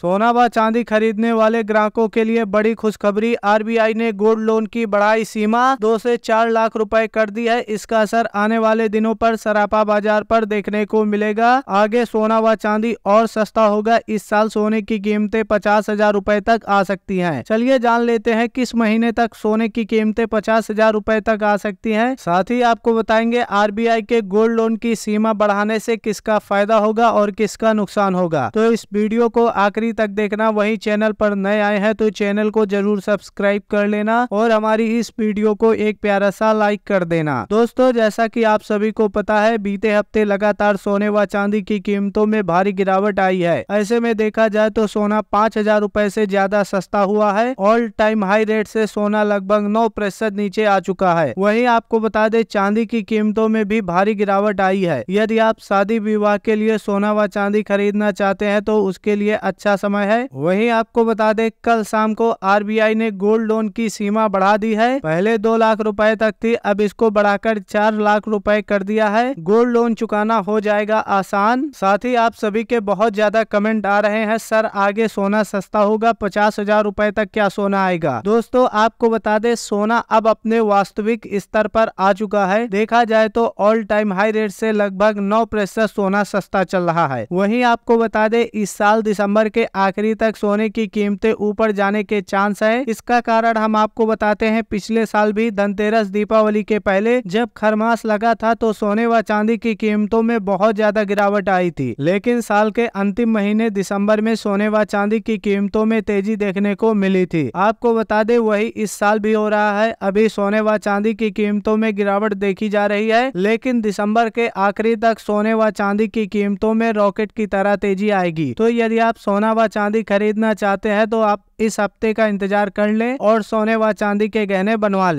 सोना व चांदी खरीदने वाले ग्राहकों के लिए बड़ी खुशखबरी आरबीआई ने गोल्ड लोन की बढ़ाई सीमा दो से चार लाख रुपए कर दी है इसका असर आने वाले दिनों पर सरापा बाजार पर देखने को मिलेगा आगे सोना व चांदी और सस्ता होगा इस साल सोने की कीमतें पचास हजार रूपए तक आ सकती हैं। चलिए जान लेते हैं किस महीने तक सोने की कीमतें पचास हजार रूपए तक आ सकती है साथ ही आपको बताएंगे आर के गोल्ड लोन की सीमा बढ़ाने से किसका फायदा होगा और किसका नुकसान होगा तो इस वीडियो को आखिरी आखिरी तक देखना वही चैनल पर नए आए हैं तो चैनल को जरूर सब्सक्राइब कर लेना और हमारी इस वीडियो को एक प्यारा सा लाइक कर देना दोस्तों जैसा कि आप सभी को पता है बीते हफ्ते लगातार सोने व चांदी की कीमतों में भारी गिरावट आई है ऐसे में देखा जाए तो सोना पाँच हजार रूपए ज्यादा सस्ता हुआ है ऑल टाइम हाई रेट ऐसी सोना लगभग नौ प्रतिशत नीचे आ चुका है वही आपको बता दे चांदी की कीमतों में भी भारी गिरावट आई है यदि आप शादी विवाह के लिए सोना व चांदी खरीदना चाहते हैं तो उसके लिए अच्छा समय है वहीं आपको बता दें कल शाम को आरबीआई ने गोल्ड लोन की सीमा बढ़ा दी है पहले दो लाख रुपए तक थी अब इसको बढ़ाकर चार लाख रुपए कर दिया है गोल्ड लोन चुकाना हो जाएगा आसान साथ ही आप सभी के बहुत ज्यादा कमेंट आ रहे हैं सर आगे सोना सस्ता होगा पचास हजार रूपए तक क्या सोना आएगा दोस्तों आपको बता दे सोना अब अपने वास्तविक स्तर पर आ चुका है देखा जाए तो ऑल टाइम हाई रेट से लगभग नौ प्रतिशत सोना सस्ता चल रहा है वहीं आपको बता दे इस साल दिसंबर के आखिरी तक सोने की कीमतें ऊपर जाने के चांस है इसका कारण हम आपको बताते हैं पिछले साल भी धनतेरस दीपावली के पहले जब खरमास लगा था तो सोने व चांदी की कीमतों में बहुत ज्यादा गिरावट आई थी लेकिन साल के अंतिम महीने दिसंबर में सोने व चांदी की कीमतों में तेजी देखने को मिली थी आपको बता दे वही इस साल भी हो रहा है अभी सोने व चांदी की कीमतों में गिरावट देखी जा रही है लेकिन दिसंबर के आखिरी तक सोने व चांदी की कीमतों में रॉकेट की तरह तेजी आएगी तो यदि आप सोना व चांदी खरीदना चाहते हैं तो आप इस हफ्ते का इंतजार कर लें और सोने व चांदी के गहने बनवा लें